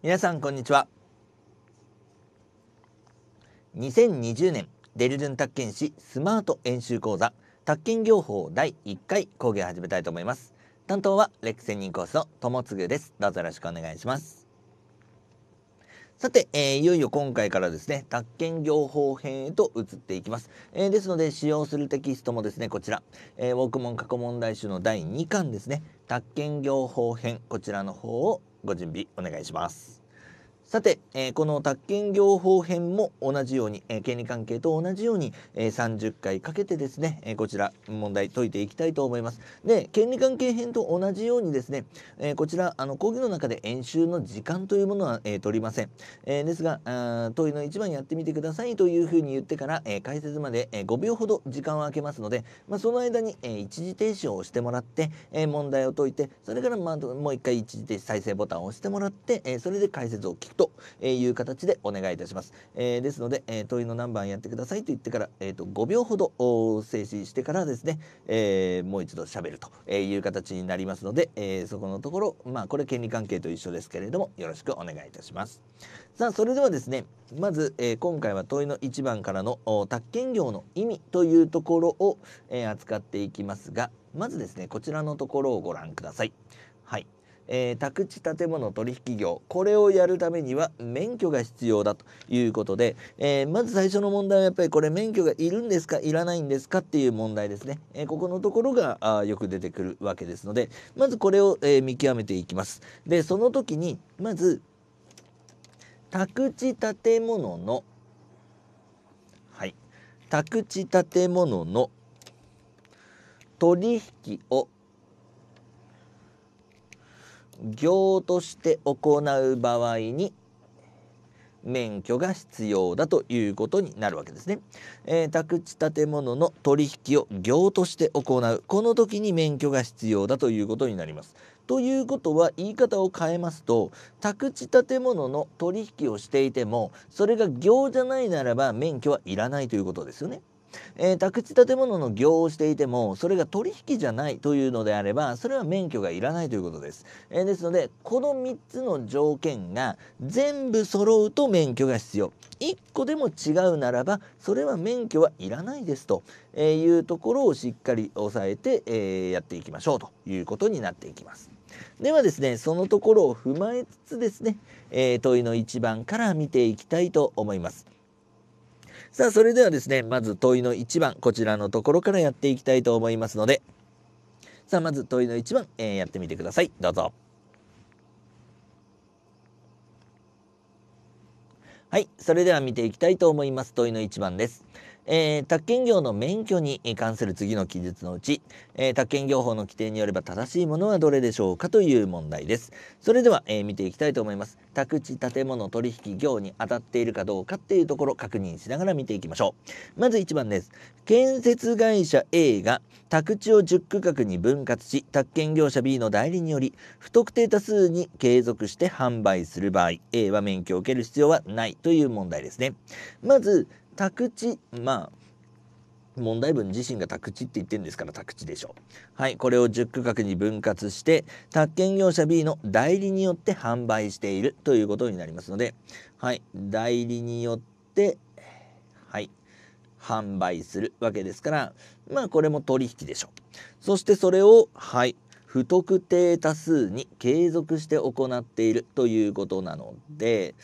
皆さんこんにちは2020年デリルン宅建士スマート演習講座宅建業法第1回講義を始めたいと思います担当はレック専任コースの友継ですどうぞよろしくお願いしますさて、えー、いよいよ今回からですね、宅建業法編へと移っていきます。えー、ですので、使用するテキストもですね、こちら、えー、ウォークモン過去問題集の第2巻ですね、宅建業法編、こちらの方を、ご準備お願いします。さて、えー、この宅建業法編も同じように、えー、権利関係と同じように、えー、30回かけてですね、えこちら問題解いていきたいと思います。で、権利関係編と同じようにですね、えこちらあの講義の中で演習の時間というものは、え取りません。えですが問いの一番やってみてくださいというふうに言ってから、え解説まで、5秒ほど時間を空けますので、まあ、その間に、え一時停止を押してもらって、え問題を解いて、それから、まあ、もう一回一時停止再生ボタンを押してもらって、えそれで解説を聞く。という形でお願いいたします。えー、ですので、えー、問いの何番やってくださいと言ってから、えーと、5秒ほど静止してからですね、えー、もう一度喋るという形になりますので、えそこのところ、まあ、これ権利関係と一緒ですけれども、よろしくお願いいたします。さあ、それではですね、まず、え今回は問いの1番からの宅建業の意味というところを、え扱っていきますが、まずですね、こちらのところをご覧ください。はい、えー、宅地建物取引業これをやるためには免許が必要だということで、えー、まず最初の問題はやっぱりこれ免許がいるんですかいらないんですかっていう問題ですね、えー、ここのところがあよく出てくるわけですのでまずこれを、え見極めていきますでその時にまず宅地建物のはい宅地建物の取引を行として行う場合に免許が必要だということになるわけですね。えー、宅地建物の取引を業として行うこの時に免許が必要だということになります。ということは言い方を変えますと宅地建物の取引をしていてもそれが業じゃないならば免許はいらないということですよね。えー、宅地建物の業をしていてもそれが取引じゃないというのであればそれは免許がいらないということです、えー、ですのでこの3つの条件が全部揃うと免許が必要1個でも違うならばそれは免許はいらないですというところをしっかり押さえて、えー、やっていきましょうということになっていきます。ではですねそのところを踏まえつつですね、え問いの1番から見ていきたいと思います。さあ、それではですね、まず問いの1番、こちらのところからやっていきたいと思いますので、さあ、まず問いの1番、えー、やってみてください。どうぞ。はい、それでは見ていきたいと思います。問いの1番です。えー、宅建業の免許に関する次の記述のうち、えー、宅建業法の規定によれば正しいものはどれでしょうかという問題です。それでは、えー、見ていきたいと思います。宅地建物取引業に当たっているかどうかっていうところ確認しながら見ていきましょう。まず1番です。建設会社 A が宅地を10区画に分割し、宅建業者 B の代理により不特定多数に継続して販売する場合、A は免許を受ける必要はないという問題ですね。まず、宅地まあ問題文自身が宅地って言ってるんですから宅地でしょう。はいこれを10区画に分割して宅建業者 B の代理によって販売しているということになりますのではい代理によってはい販売するわけですからまあこれも取引でしょう。そしてそれをはい不特定多数に継続して行っているということなので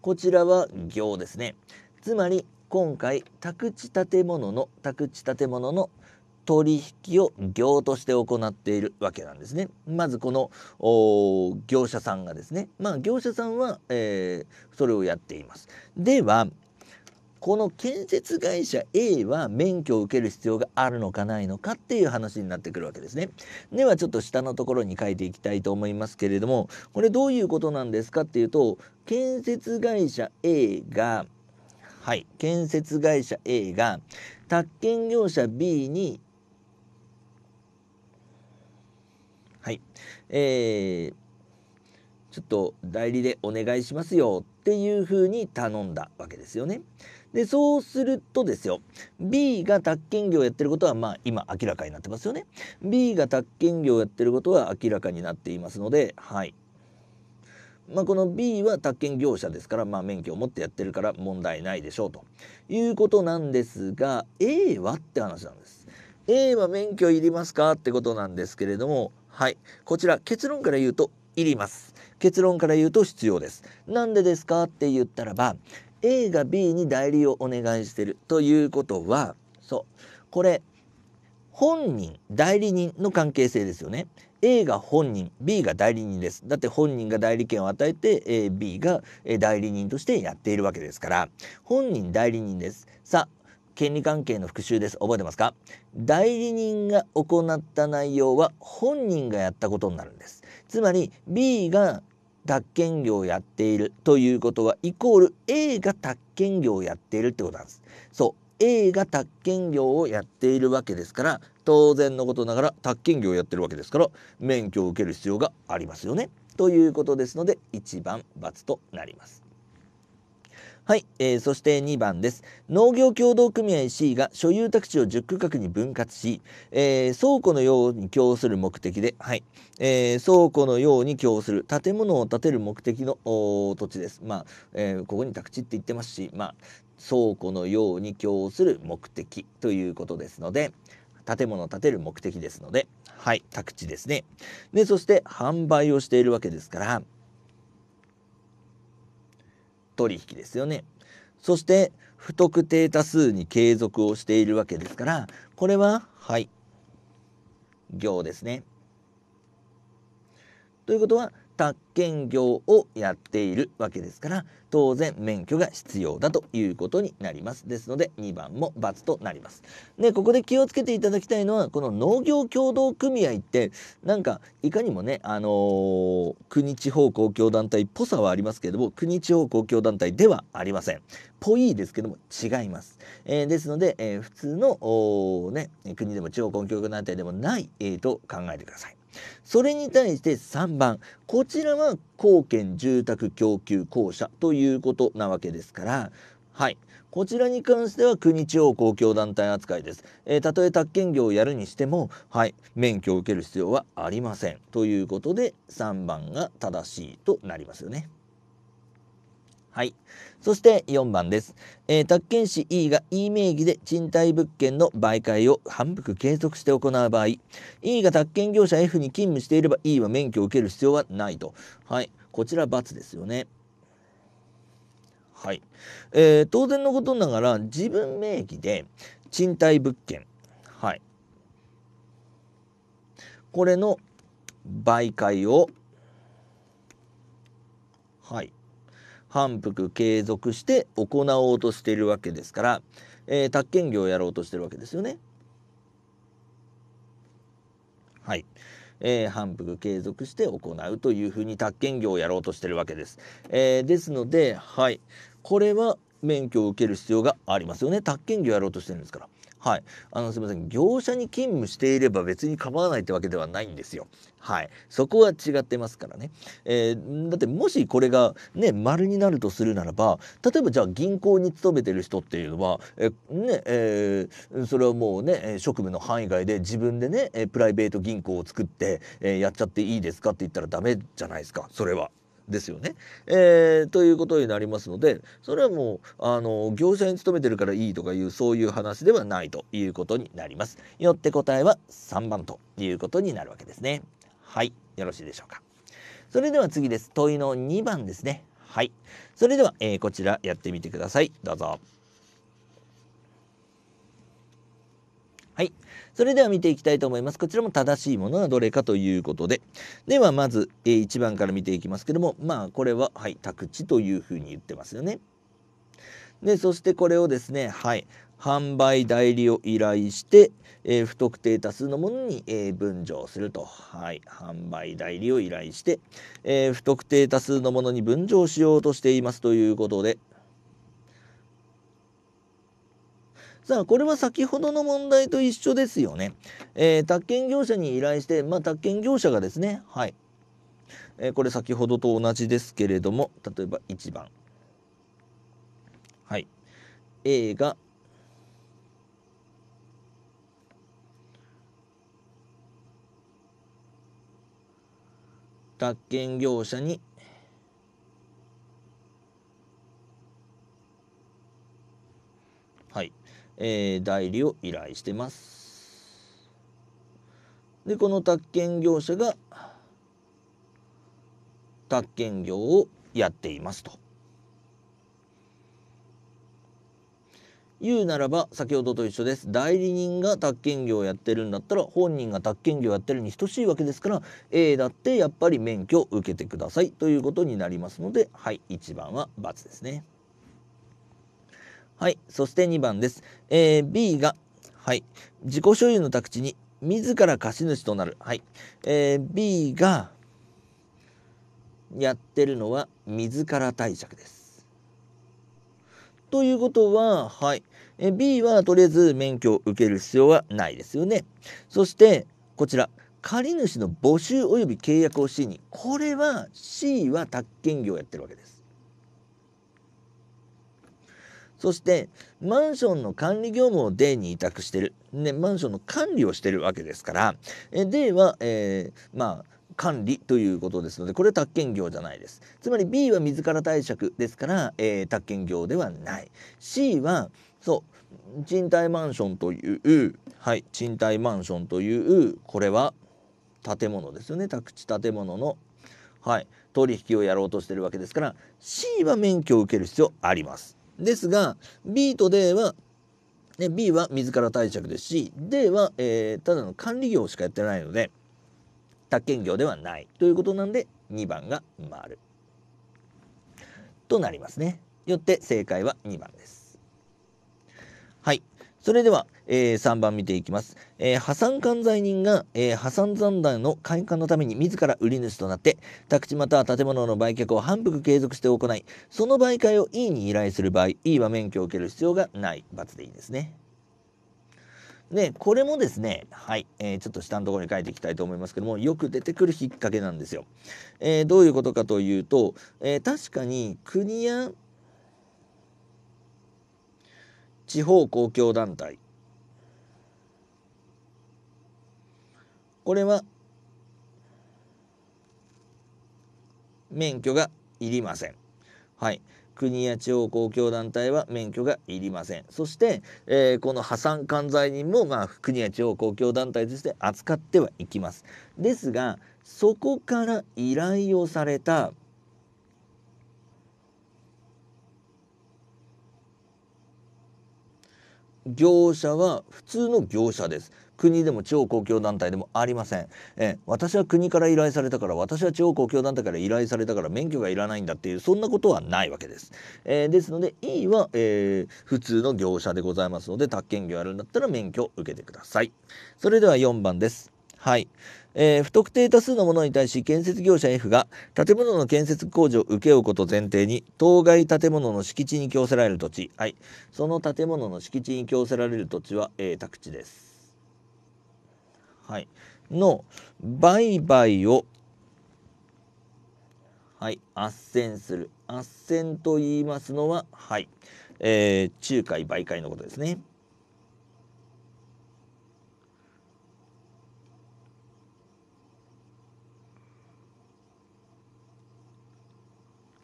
こちらは行ですねつまり今回宅地建物の宅地建物の取引を業として行っているわけなんですね。まずこの業者さんがですね、まあ、業者さんは、えー、それをやっています。ではこの建設会社 A は免許を受ける必要があるのかないのかっていう話になってくるわけですね。ではちょっと下のところに書いていきたいと思いますけれどもこれどういうことなんですかっていうと建設会社 A がはい、建設会社 A が宅建業者 B に、はいえー、ちょっと代理でお願いしますよっていうふうに頼んだわけですよね。でそうするとですよ B が宅建業をやってることはまあ今明らかになってますよね。B が宅建業をやってることは明らかになっていますのではいまあ、この B は宅建業者ですから、まあ、免許を持ってやってるから問題ないでしょうということなんですが A はって話なんです。A は免許いりますかってことなんですけれどもはいこちら結論から言うといります。結論から言うと必要です。なんでですかって言ったらば A が B に代理をお願いしてるということはそうこれ本人代理人の関係性ですよね。A が本人 B が代理人ですだって本人が代理権を与えて、え B が、え代理人としてやっているわけですから本人代理人ですさあ権利関係の復習です覚えてますか代理人が行った内容は本人がやったことになるんですつまり B が宅建業をやっているということはイコール A が宅建業をやっているってことなんですそう A が宅建業をやっているわけですから当然のことながら宅建業をやってるわけですから免許を受ける必要がありますよねということですので1番×となります。はい、えー、そして2番です。農業協同組合 C が所有宅地を10区画に分割し、えー、倉庫のように供する目的で、はい、えー、倉庫のように供する建物を建てる目的の土地です。まあ、えー、ここに宅地って言ってますし、まあ、倉庫のように供する目的ということですので、建物を建てる目的ですので、はい、宅地ですね。で、そして販売をしているわけですから、取引ですよね。そして、不特定多数に継続をしているわけですから、これは、はい、行ですね。ということは、宅建業をやっているわけですから当然免許が必要だということになりますですので2番も×となりますでここで気をつけていただきたいのはこの農業協同組合ってなんかいかにもねあのー、国地方公共団体っぽさはありますけれども国地方公共団体ではありませんぽいですけども違います、えー、ですので、えー、普通のね国でも地方公共団体でもない、えー、と考えてくださいそれに対して3番こちらは貢献住宅供給公社ということなわけですからはいこちらに関しては国地方公共団体扱いです。えー、たとえ宅建業をやるにしても、はい、免許を受ける必要はありません。ということで、3番が正しいとなりますよね。はい。そして4番です。えー、宅建士 E が E 名義で賃貸物件の売買を反復継続して行う場合、E が宅建業者 F に勤務していれば E は免許を受ける必要はないと。はい。こちら×ですよね。はい。えー、当然のことながら、自分名義で賃貸物件。はい。これの媒介を、はい。反復継続して行おうとしているわけですから、えー、宅建業をやろうとしてるわけですよね。はい。えー、反復継続して行うというふうに宅建業をやろうとしてるわけです。えー、ですので、はい。これは免許を受ける必要がありますよね。宅建業やろうとしてるんですから。はい、あのすみません業者に勤務していれば別に構わないってわけではないんですよ。はい、そこは違ってますからね、えー、だってもしこれがね丸になるとするならば例えばじゃあ銀行に勤めてる人っていうのはえ、ねえー、それはもうね職務の範囲外で自分でねプライベート銀行を作って、えー、やっちゃっていいですかって言ったらダメじゃないですかそれは。ですよね、えー、ということになりますのでそれはもうあの業者に勤めてるからいいとかいうそういう話ではないということになります。よって答えは3番ということになるわけですね。はいよろしいでしょうか。それでは次です問いの2番ですね。はいそれでは、えー、こちらやってみてくださいどうぞ。はい。それでは見ていきたいと思います。こちらも正しいものはどれかということで。ではまず、え1番から見ていきますけども、まあこれは、はい、宅地というふうに言ってますよね。で、そしてこれをですね、はい、販売代理を依頼して、えー、不特定多数のものに、えー、分譲すると。はい。販売代理を依頼して、えー、不特定多数のものに分譲しようとしていますということで、さあこれは先ほどの問題と一緒ですよね。えー、宅建業者に依頼して、まあ、宅建業者がですね、はい、えー、これ先ほどと同じですけれども例えば1番、はい、A が宅建業者にはいえー、代理を依頼してます。でこの宅建業者が宅建業をやっていますと。言うならば先ほどと一緒です代理人が宅建業をやってるんだったら本人が宅建業をやってるに等しいわけですから A だってやっぱり免許を受けてくださいということになりますのではい1番は×ですね。はい。そして2番です。えー、B が、はい。自己所有の宅地に自ら貸主となる。はい。えー、B が、やってるのは自ら貸借です。ということは、はい。え B はとりあえず免許を受ける必要はないですよね。そして、こちら。借主の募集及び契約を C にこれは C は宅建業をやってるわけですそしてマンションの管理業務をデイに委託してる、ね、マンションの管理をしてるわけですからえデイは、えー、まあ管理ということですのでこれは宅建業じゃないですつまり B は自ら貸借ですから、えー、宅建業ではない C はそう賃貸マンションというはい賃貸マンションというこれは建物ですよね宅地建物のはい取引をやろうとしてるわけですから C は免許を受ける必要ありますですが B と D は、ね、B は自ら貸借ですし D は、えー、ただの管理業しかやってないので宅建業ではないということなんで2番が丸となりますね。よって正解は2番です。はいそれでは、えー、3番見ていきます。えー、破産管財人が、えー、破産残高の開館のために自ら売り主となって、宅地または建物の売却を反復継続して行い、その媒介を E に依頼する場合、E は免許を受ける必要がない。×でいいですね。で、これもですね、はい、えー、ちょっと下のところに書いていきたいと思いますけども、よく出てくる引っ掛けなんですよ。えー、どういうことかというと、えー、確かに国や地方公共団体これは免許がいりません。はい、国や地方公共団体は免許がいりませんそして、えー、この破産管財人も、まあ、国や地方公共団体として扱ってはいきますですがそこから依頼をされた業者は普通の業者です。国でも地方公共団体でもありません、え私は国から依頼されたから私は地方公共団体から依頼されたから免許がいらないんだっていうそんなことはないわけです、えー、ですので E は、えー、普通の業者でございますので宅建業やるんだったら免許を受けてくださいそれでは4番ですはいえー、不特定多数のものに対し建設業者 F が建物の建設工事を請け負うこと前提に当該建物の敷地に供せられる土地、はい、その建物の敷地に供せられる土地は、え宅地です。はい、の売買を、はい、斡旋する斡旋と言いますのは、はいえー、仲介媒介のことですね。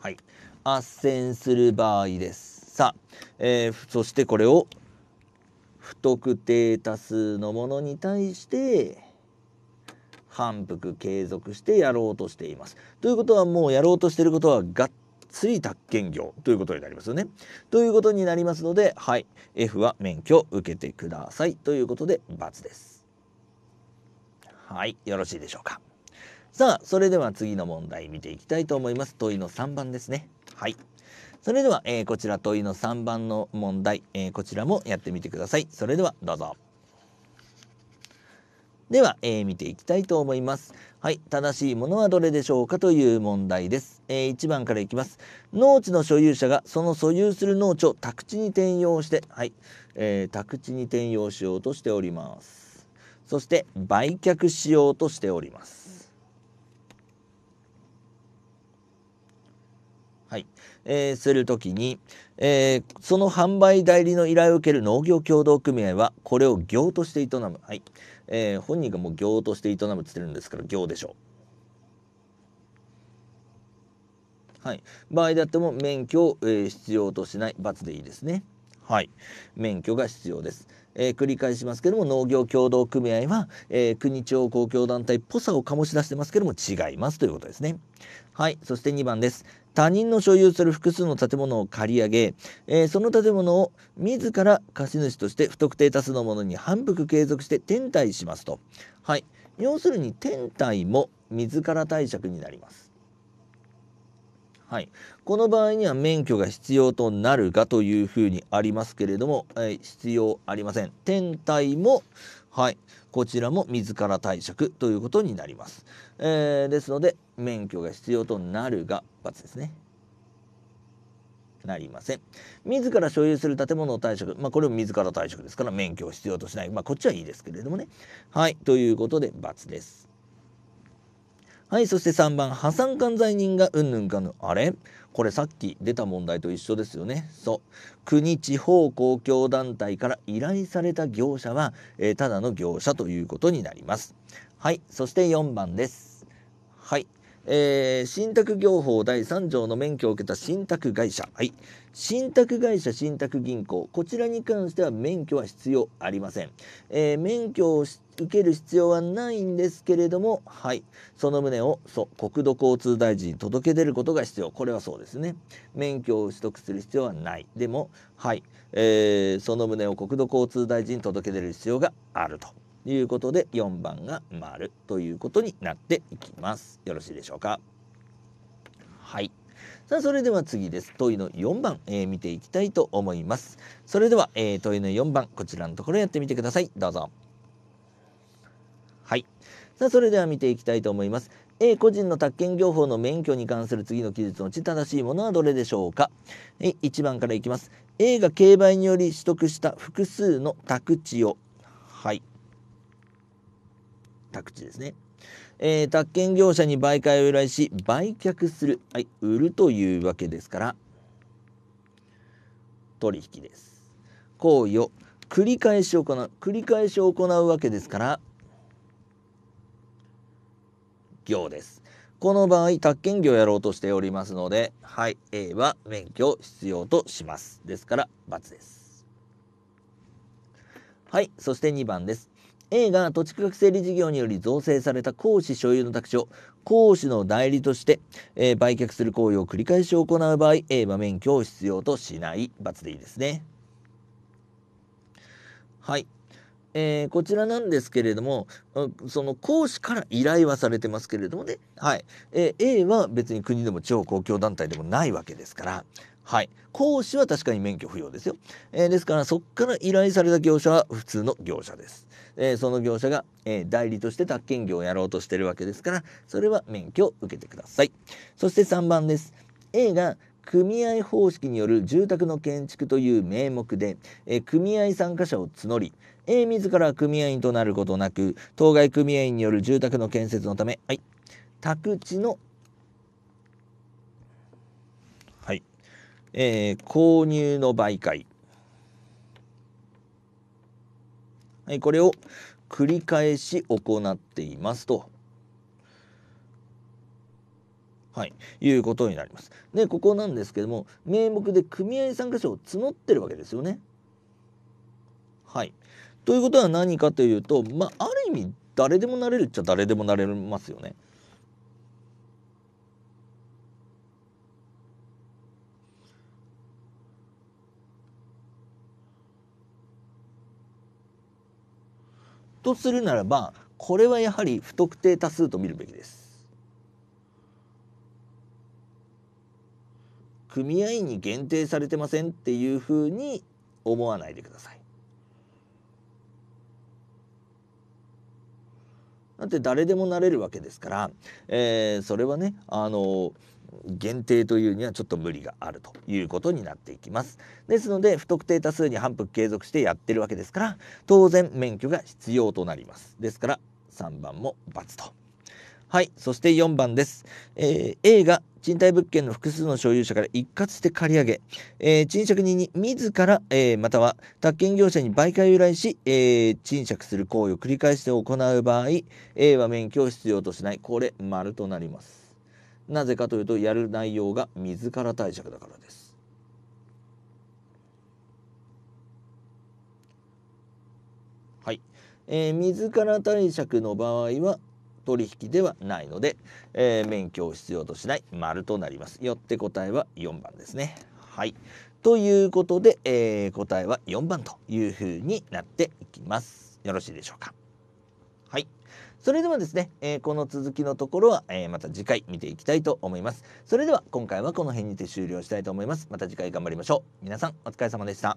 はい、斡旋する場合です。さあ、えー、そしてこれを不特定多数のものに対して反復継続してやろうとしています。ということはもうやろうとしてることはがっつり宅建業ということになりますよね。ということになりますので、はい、F は免許を受けてくださいということで×です。はい、よろしいでしょうか。さあそれでは次の問題見ていきたいと思います問いの3番ですねはいそれでは、えー、こちら問いの3番の問題、えー、こちらもやってみてくださいそれではどうぞでは、えー、見ていきたいと思います。はい、正しいものはどれでしょうかという問題です。えー、1番からいきます。農地の所有者がその所有する農地を宅地に転用して、はい、えー、宅地に転用しようとしております。そして売却しようとしております。はいえー、する時に、えー、その販売代理の依頼を受ける農業協同組合はこれを業として営む、はいえー、本人がもう業として営むっつってるんですから業でしょう。はい、場合であっても免許を、えー、必要としない罰でいいですね。はい、免許が必要です。えー、繰り返しますけども農業協同組合は、えー、国地方公共団体っぽさを醸し出してますけども違いますということですね。はいそして2番です。他人の所有する複数の建物を借り上げ、えー、その建物を自ら貸主として不特定多数のものに反復継続して転退しますと。はい、要するに転体も自ら貸借になります。はい、この場合には免許が必要となるがというふうにありますけれども、えー、必要ありません。転退も、はい、こちらも自ら貸借ということになります。えー、ですので免許が必要となるが罰ですね。なりません自ら所有する建物を退職、まあ、これも自ら退職ですから免許を必要としない、まあ、こっちはいいですけれどもねはいということで×ですはいそして3番破産管財人がうんぬんかぬあれこれさっき出た問題と一緒ですよねそう国地方公共団体から依頼された業者は、えー、ただの業者ということになりますはいそして4番ですえー、信託業法第3条の免許を受けた信託会社、はい、信託会社、信託銀行、こちらに関しては免許は必要ありません。えー、免許を受ける必要はないんですけれども、はい、その旨をそ国土交通大臣に届け出ることが必要、これはそうですね。免許を取得する必要はない、でも、はい、えー、その旨を国土交通大臣に届け出る必要があると。いうことで4番が丸ということになっていきます。よろしいでしょうか。はい。さあそれでは次です問いの4番、えー、見ていきたいと思いますそれでは、えー、問いの4番こちらのところやってみてくださいどうぞはいさあそれでは見ていきたいと思います A 個人の宅建業法の免許に関する次の記述のうち正しいものはどれでしょうか1番からいきます A が競売により取得した複数の宅地をはい宅地ですね。えー、宅建業者に売買を依頼し、売却する、はい、売るというわけですから、取引です。行為を繰り返し行う、繰り返し行うわけですから、行です。この場合、宅建業をやろうとしておりますので、はい、A は免許を必要とします。ですから、×です。はい、そして2番です。A が土地区画整理事業により造成された公私所有の宅地を公私の代理として、えー、売却する行為を繰り返し行う場合 A は免許を必要としない×でいいですね。はい、えー、こちらなんですけれどもその講師から依頼はされてますけれどもね、はいえー、A は別に国でも地方公共団体でもないわけですから、はい。講師は確かに免許不要ですよ。えー、ですから、そこから依頼された業者は普通の業者です。えー、その業者が、えー、代理として宅建業をやろうとしてるわけですから、それは免許を受けてください。そして3番です。A が組合方式による住宅の建築という名目で、え組合参加者を募り、A 自ら組合員となることなく、当該組合員による住宅の建設のため、はい、宅地のえー、購入の媒介、はい、これを繰り返し行っていますと、はい、いうことになります。でここなんですけども名目で組合参加者を募ってるわけですよね。はい、ということは何かというと、まあ、ある意味誰でもなれるっちゃ誰でもなれますよね。とするならばこれはやはり不特定多数と見るべきです。組合員に限定されてませんっていうふうに思わないでください。だって誰でもなれるわけですから、えー、それはねあの限定というにはちょっと無理があるということになっていきますですので不特定多数に反復継続してやってるわけですから当然免許が必要となりますですから3番も×と。はい、そして4番です。えー、A が賃貸物件の複数の所有者から一括して借り上げ、えー、賃借人に自ら、えー、または宅建業者に媒介を依頼し、えー、賃借する行為を繰り返して行う場合、A は免許を必要としない。これ、丸となります。なぜかというと、やる内容が自ら貸借だからです。はい。えー、自ら貸借の場合は、取引ではないので、えー、免許を必要としない丸となりますよって答えは4番ですねはいということで、えー、答えは4番というふうになっていきますよろしいでしょうかはいそれではですね、えー、この続きのところは、えー、また次回見ていきたいと思いますそれでは今回はこの辺にて終了したいと思いますまた次回頑張りましょう皆さんお疲れ様でした